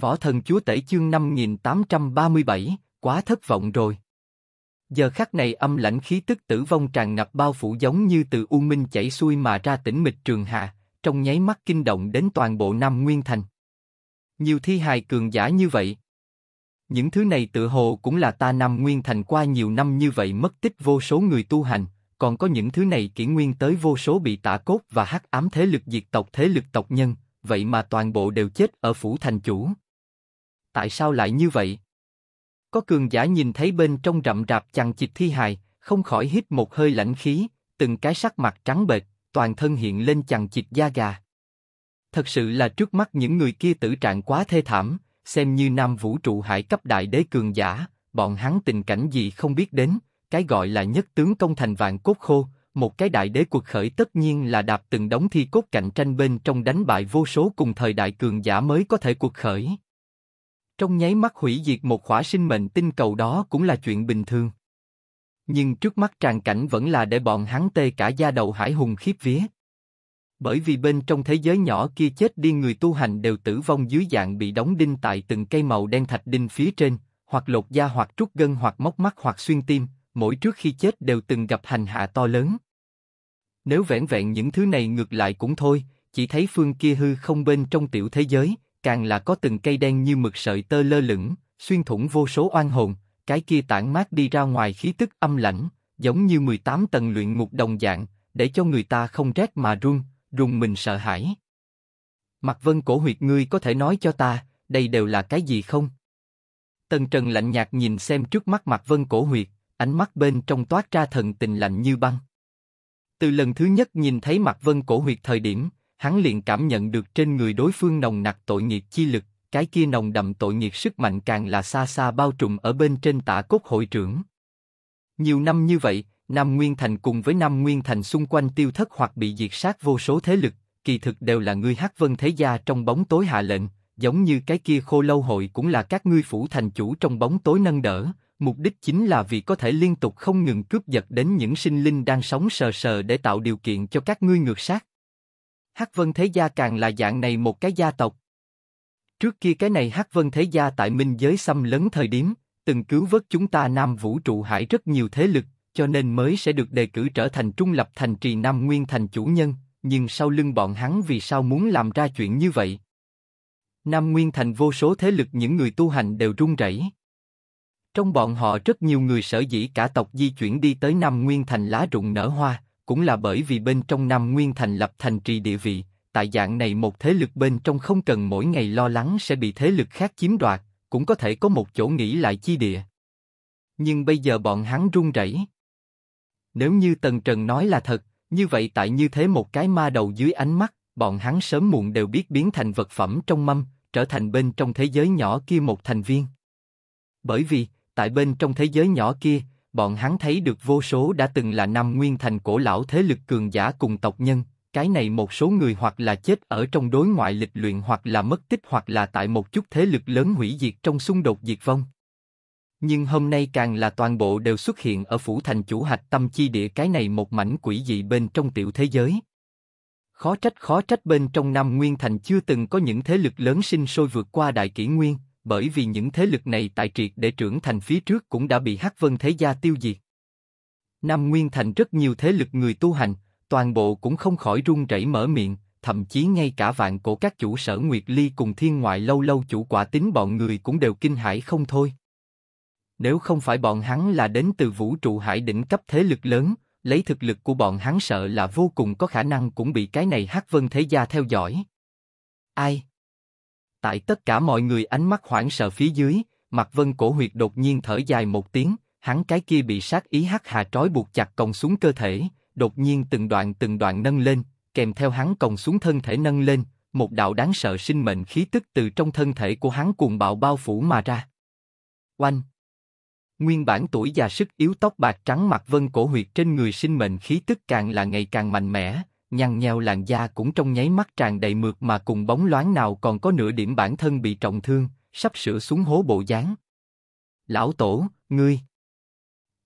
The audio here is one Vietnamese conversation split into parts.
Võ thần chúa tể chương 5837, quá thất vọng rồi. Giờ khắc này âm lãnh khí tức tử vong tràn ngập bao phủ giống như từ u minh chảy xuôi mà ra tỉnh mịch trường hạ, trong nháy mắt kinh động đến toàn bộ Nam Nguyên Thành. Nhiều thi hài cường giả như vậy. Những thứ này tự hồ cũng là ta Nam Nguyên Thành qua nhiều năm như vậy mất tích vô số người tu hành, còn có những thứ này kỷ nguyên tới vô số bị tả cốt và hắc ám thế lực diệt tộc thế lực tộc nhân, vậy mà toàn bộ đều chết ở phủ thành chủ tại sao lại như vậy? Có cường giả nhìn thấy bên trong rậm rạp chằng chịt thi hài, không khỏi hít một hơi lãnh khí, từng cái sắc mặt trắng bệch, toàn thân hiện lên chằng chịt da gà. Thật sự là trước mắt những người kia tử trạng quá thê thảm, xem như nam vũ trụ hải cấp đại đế cường giả, bọn hắn tình cảnh gì không biết đến, cái gọi là nhất tướng công thành vạn cốt khô, một cái đại đế cuộc khởi tất nhiên là đạp từng đống thi cốt cạnh tranh bên trong đánh bại vô số cùng thời đại cường giả mới có thể cuộc khởi. Trong nháy mắt hủy diệt một khỏa sinh mệnh tinh cầu đó cũng là chuyện bình thường. Nhưng trước mắt tràn cảnh vẫn là để bọn hắn tê cả da đầu hải hùng khiếp vía. Bởi vì bên trong thế giới nhỏ kia chết đi người tu hành đều tử vong dưới dạng bị đóng đinh tại từng cây màu đen thạch đinh phía trên, hoặc lột da hoặc trút gân hoặc móc mắt hoặc xuyên tim, mỗi trước khi chết đều từng gặp hành hạ to lớn. Nếu vẹn vẹn những thứ này ngược lại cũng thôi, chỉ thấy phương kia hư không bên trong tiểu thế giới, càng là có từng cây đen như mực sợi tơ lơ lửng, xuyên thủng vô số oan hồn, cái kia tản mát đi ra ngoài khí tức âm lãnh, giống như 18 tầng luyện ngục đồng dạng, để cho người ta không rét mà run, rùng mình sợ hãi. Mặt vân cổ huyệt ngươi có thể nói cho ta, đây đều là cái gì không? Tần Trần lạnh nhạt nhìn xem trước mắt mặt vân cổ huyệt, ánh mắt bên trong toát ra thần tình lạnh như băng. Từ lần thứ nhất nhìn thấy mặt vân cổ huyệt thời điểm, hắn liền cảm nhận được trên người đối phương nồng nặc tội nghiệp chi lực, cái kia nồng đậm tội nghiệp sức mạnh càng là xa xa bao trùm ở bên trên tả cốt hội trưởng. Nhiều năm như vậy, Nam Nguyên Thành cùng với Nam Nguyên Thành xung quanh tiêu thất hoặc bị diệt sát vô số thế lực, kỳ thực đều là người hắc vân thế gia trong bóng tối hạ lệnh, giống như cái kia khô lâu hội cũng là các ngươi phủ thành chủ trong bóng tối nâng đỡ, mục đích chính là vì có thể liên tục không ngừng cướp giật đến những sinh linh đang sống sờ sờ để tạo điều kiện cho các ngươi ngược sát. Hắc Vân Thế Gia càng là dạng này một cái gia tộc. Trước kia cái này Hắc Vân Thế Gia tại minh giới xâm lấn thời điểm, từng cứu vớt chúng ta Nam Vũ trụ hải rất nhiều thế lực, cho nên mới sẽ được đề cử trở thành trung lập thành trì Nam Nguyên thành chủ nhân, nhưng sau lưng bọn hắn vì sao muốn làm ra chuyện như vậy? Nam Nguyên thành vô số thế lực những người tu hành đều run rẩy. Trong bọn họ rất nhiều người sở dĩ cả tộc di chuyển đi tới Nam Nguyên thành lá rụng nở hoa, cũng là bởi vì bên trong Nam Nguyên thành lập thành trì địa vị, tại dạng này một thế lực bên trong không cần mỗi ngày lo lắng sẽ bị thế lực khác chiếm đoạt, cũng có thể có một chỗ nghỉ lại chi địa. Nhưng bây giờ bọn hắn run rẩy. Nếu như Tần Trần nói là thật, như vậy tại như thế một cái ma đầu dưới ánh mắt, bọn hắn sớm muộn đều biết biến thành vật phẩm trong mâm, trở thành bên trong thế giới nhỏ kia một thành viên. Bởi vì, tại bên trong thế giới nhỏ kia, bọn hắn thấy được vô số đã từng là năm nguyên thành cổ lão thế lực cường giả cùng tộc nhân. Cái này một số người hoặc là chết ở trong đối ngoại lịch luyện hoặc là mất tích hoặc là tại một chút thế lực lớn hủy diệt trong xung đột diệt vong. Nhưng hôm nay càng là toàn bộ đều xuất hiện ở phủ thành chủ hạch tâm chi địa cái này một mảnh quỷ dị bên trong tiểu thế giới. Khó trách khó trách bên trong năm Nguyên Thành chưa từng có những thế lực lớn sinh sôi vượt qua đại kỷ nguyên, bởi vì những thế lực này tại triệt để trưởng thành phía trước cũng đã bị Hắc Vân Thế Gia tiêu diệt. Nam Nguyên Thành rất nhiều thế lực người tu hành, toàn bộ cũng không khỏi run rẩy mở miệng, thậm chí ngay cả vạn cổ các chủ sở Nguyệt Ly cùng thiên ngoại lâu lâu chủ quả tính bọn người cũng đều kinh hãi không thôi. Nếu không phải bọn hắn là đến từ vũ trụ hải đỉnh cấp thế lực lớn, lấy thực lực của bọn hắn sợ là vô cùng có khả năng cũng bị cái này Hắc Vân Thế Gia theo dõi. Ai? tại tất cả mọi người ánh mắt hoảng sợ phía dưới, mặt Vân Cổ Huyệt đột nhiên thở dài một tiếng, hắn cái kia bị sát ý hắc hà trói buộc chặt còng xuống cơ thể, đột nhiên từng đoạn từng đoạn nâng lên, kèm theo hắn còng xuống thân thể nâng lên, một đạo đáng sợ sinh mệnh khí tức từ trong thân thể của hắn cuồng bạo bao phủ mà ra. Oanh! Nguyên bản tuổi già sức yếu tóc bạc trắng mặt vân cổ huyệt trên người sinh mệnh khí tức càng là ngày càng mạnh mẽ, nhăn nheo làn da cũng trong nháy mắt tràn đầy mượt mà cùng bóng loáng nào còn có nửa điểm bản thân bị trọng thương, sắp sửa xuống hố bộ dáng. Lão tổ, ngươi.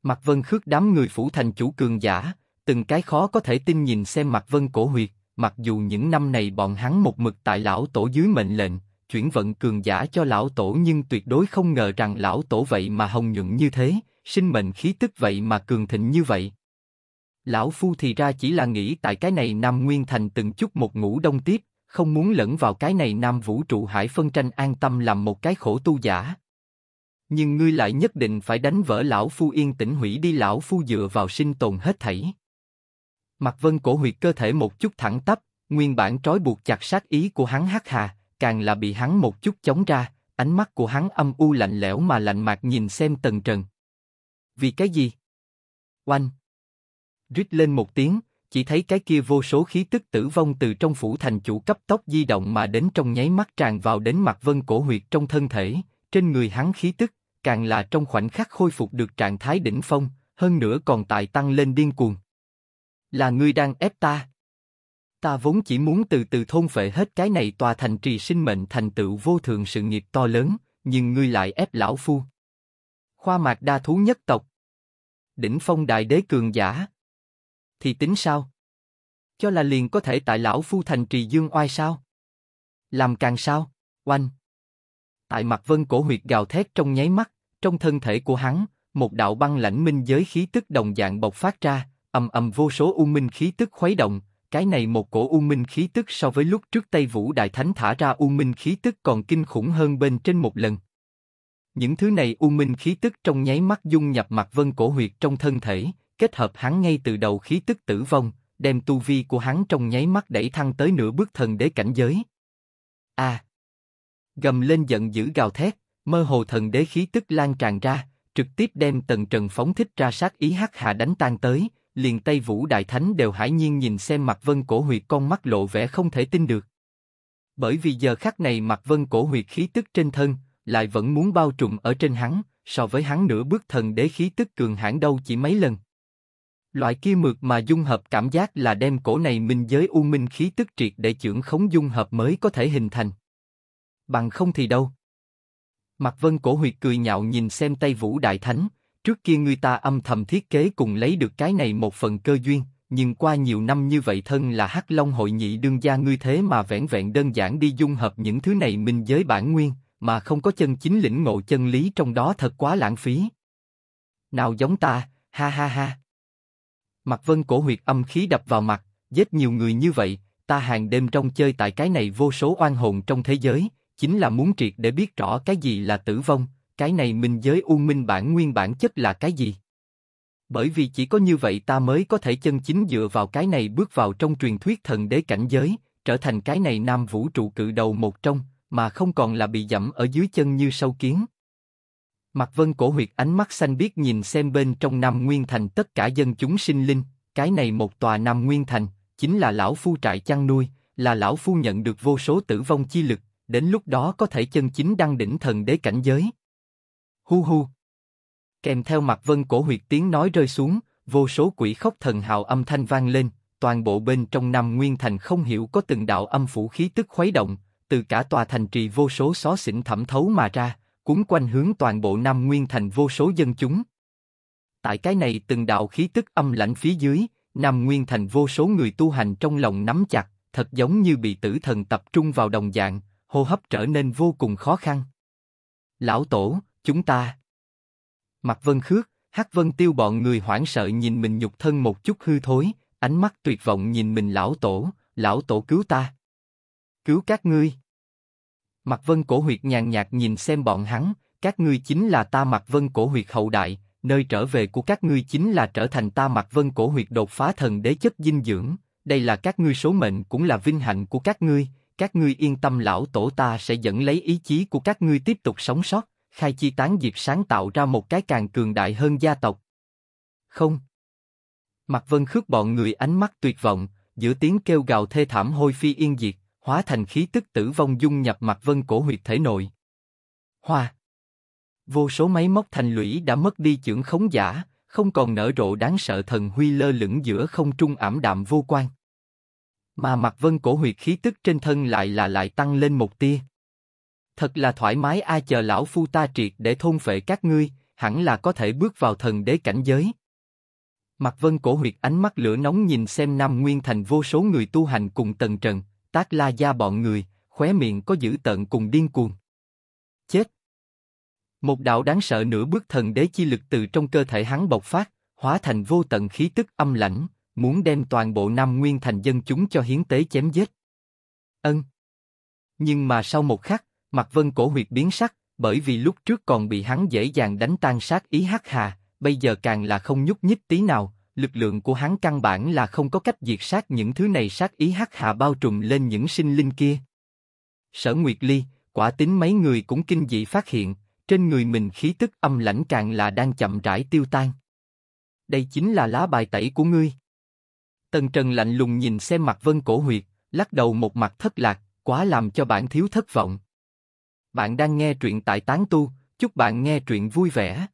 Mặt vân khước đám người phủ thành chủ cường giả, từng cái khó có thể tin nhìn xem mặt vân cổ huyệt, mặc dù những năm này bọn hắn một mực tại lão tổ dưới mệnh lệnh, chuyển vận cường giả cho lão tổ nhưng tuyệt đối không ngờ rằng lão tổ vậy mà hồng nhuận như thế, sinh mệnh khí tức vậy mà cường thịnh như vậy. Lão Phu thì ra chỉ là nghĩ tại cái này Nam Nguyên Thành từng chút một ngủ đông tiếp, không muốn lẫn vào cái này Nam Vũ trụ hải phân tranh an tâm làm một cái khổ tu giả. Nhưng ngươi lại nhất định phải đánh vỡ Lão Phu yên tĩnh hủy đi Lão Phu dựa vào sinh tồn hết thảy. Mặt vân cổ huyệt cơ thể một chút thẳng tắp, nguyên bản trói buộc chặt sát ý của hắn hắc hà, càng là bị hắn một chút chống ra, ánh mắt của hắn âm u lạnh lẽo mà lạnh mạc nhìn xem tần trần. Vì cái gì? Oanh! rít lên một tiếng, chỉ thấy cái kia vô số khí tức tử vong từ trong phủ thành chủ cấp tốc di động mà đến trong nháy mắt tràn vào đến mặt vân cổ huyệt trong thân thể, trên người hắn khí tức, càng là trong khoảnh khắc khôi phục được trạng thái đỉnh phong, hơn nữa còn tại tăng lên điên cuồng. Là ngươi đang ép ta. Ta vốn chỉ muốn từ từ thôn phệ hết cái này tòa thành trì sinh mệnh thành tựu vô thường sự nghiệp to lớn, nhưng ngươi lại ép lão phu. Khoa mạc đa thú nhất tộc. Đỉnh phong đại đế cường giả, thì tính sao? Cho là liền có thể tại lão phu thành trì dương oai sao? Làm càng sao? Oanh! Tại mặt vân cổ huyệt gào thét trong nháy mắt, trong thân thể của hắn, một đạo băng lãnh minh giới khí tức đồng dạng bộc phát ra, ầm ầm vô số u minh khí tức khuấy động, cái này một cổ u minh khí tức so với lúc trước Tây Vũ Đại Thánh thả ra u minh khí tức còn kinh khủng hơn bên trên một lần. Những thứ này u minh khí tức trong nháy mắt dung nhập mặt vân cổ huyệt trong thân thể, kết hợp hắn ngay từ đầu khí tức tử vong, đem tu vi của hắn trong nháy mắt đẩy thăng tới nửa bước thần đế cảnh giới. A! À! gầm lên giận dữ gào thét, mơ hồ thần đế khí tức lan tràn ra, trực tiếp đem tầng trần phóng thích ra sát ý hắc hạ đánh tan tới, liền tây vũ đại thánh đều hải nhiên nhìn xem mặt vân cổ huyệt con mắt lộ vẻ không thể tin được. Bởi vì giờ khắc này mặt vân cổ huyệt khí tức trên thân, lại vẫn muốn bao trùm ở trên hắn, so với hắn nửa bước thần đế khí tức cường hãn đâu chỉ mấy lần. Loại kia mượt mà dung hợp cảm giác là đem cổ này minh giới u minh khí tức triệt để trưởng khống dung hợp mới có thể hình thành. Bằng không thì đâu. Mặt vân cổ huyệt cười nhạo nhìn xem tay vũ đại thánh, trước kia người ta âm thầm thiết kế cùng lấy được cái này một phần cơ duyên, nhưng qua nhiều năm như vậy thân là hắc long hội nhị đương gia ngươi thế mà vẹn vẹn đơn giản đi dung hợp những thứ này minh giới bản nguyên, mà không có chân chính lĩnh ngộ chân lý trong đó thật quá lãng phí. Nào giống ta, ha ha ha. Mặt vân cổ huyệt âm khí đập vào mặt, giết nhiều người như vậy, ta hàng đêm trong chơi tại cái này vô số oan hồn trong thế giới, chính là muốn triệt để biết rõ cái gì là tử vong, cái này minh giới u minh bản nguyên bản chất là cái gì. Bởi vì chỉ có như vậy ta mới có thể chân chính dựa vào cái này bước vào trong truyền thuyết thần đế cảnh giới, trở thành cái này nam vũ trụ cự đầu một trong, mà không còn là bị dẫm ở dưới chân như sâu kiến, Mặt vân cổ huyệt ánh mắt xanh biết nhìn xem bên trong Nam Nguyên Thành tất cả dân chúng sinh linh, cái này một tòa Nam Nguyên Thành, chính là lão phu trại chăn nuôi, là lão phu nhận được vô số tử vong chi lực, đến lúc đó có thể chân chính đăng đỉnh thần đế cảnh giới. Hu hu. Kèm theo mặt vân cổ huyệt tiếng nói rơi xuống, vô số quỷ khóc thần hào âm thanh vang lên, toàn bộ bên trong Nam Nguyên Thành không hiểu có từng đạo âm phủ khí tức khuấy động, từ cả tòa thành trì vô số xó xỉnh thẩm thấu mà ra, cuốn quanh hướng toàn bộ Nam Nguyên thành vô số dân chúng. Tại cái này từng đạo khí tức âm lãnh phía dưới, Nam Nguyên thành vô số người tu hành trong lòng nắm chặt, thật giống như bị tử thần tập trung vào đồng dạng, hô hấp trở nên vô cùng khó khăn. Lão tổ, chúng ta. Mặt Vân Khước, Hắc Vân Tiêu bọn người hoảng sợ nhìn mình nhục thân một chút hư thối, ánh mắt tuyệt vọng nhìn mình lão tổ, lão tổ cứu ta. Cứu các ngươi. Mặt vân cổ huyệt nhàn nhạt nhìn xem bọn hắn, các ngươi chính là ta mặt vân cổ huyệt hậu đại, nơi trở về của các ngươi chính là trở thành ta mặt vân cổ huyệt đột phá thần đế chất dinh dưỡng, đây là các ngươi số mệnh cũng là vinh hạnh của các ngươi, các ngươi yên tâm lão tổ ta sẽ dẫn lấy ý chí của các ngươi tiếp tục sống sót, khai chi tán diệp sáng tạo ra một cái càng cường đại hơn gia tộc. Không. Mặt vân khước bọn người ánh mắt tuyệt vọng, giữa tiếng kêu gào thê thảm hôi phi yên diệt, hóa thành khí tức tử vong dung nhập mặt vân cổ huyệt thể nội. Hoa. Vô số máy móc thành lũy đã mất đi chưởng khống giả, không còn nở rộ đáng sợ thần huy lơ lửng giữa không trung ảm đạm vô quan. Mà mặt vân cổ huyệt khí tức trên thân lại là lại tăng lên một tia. Thật là thoải mái ai chờ lão phu ta triệt để thôn phệ các ngươi, hẳn là có thể bước vào thần đế cảnh giới. Mặt vân cổ huyệt ánh mắt lửa nóng nhìn xem Nam Nguyên Thành vô số người tu hành cùng tần trần, tác la gia bọn người, khóe miệng có giữ tận cùng điên cuồng. Chết! Một đạo đáng sợ nửa bước thần đế chi lực từ trong cơ thể hắn bộc phát, hóa thành vô tận khí tức âm lãnh, muốn đem toàn bộ Nam Nguyên thành dân chúng cho hiến tế chém giết. Ân. Nhưng mà sau một khắc, mặt vân cổ huyệt biến sắc, bởi vì lúc trước còn bị hắn dễ dàng đánh tan sát ý hắc hà, bây giờ càng là không nhúc nhích tí nào, lực lượng của hắn căn bản là không có cách diệt sát những thứ này sát ý hắc hạ bao trùm lên những sinh linh kia. Sở Nguyệt Ly, quả tính mấy người cũng kinh dị phát hiện, trên người mình khí tức âm lãnh càng là đang chậm rãi tiêu tan. Đây chính là lá bài tẩy của ngươi. Tần Trần lạnh lùng nhìn xem mặt vân cổ huyệt, lắc đầu một mặt thất lạc, quá làm cho bạn thiếu thất vọng. Bạn đang nghe truyện tại Tán Tu, chúc bạn nghe truyện vui vẻ.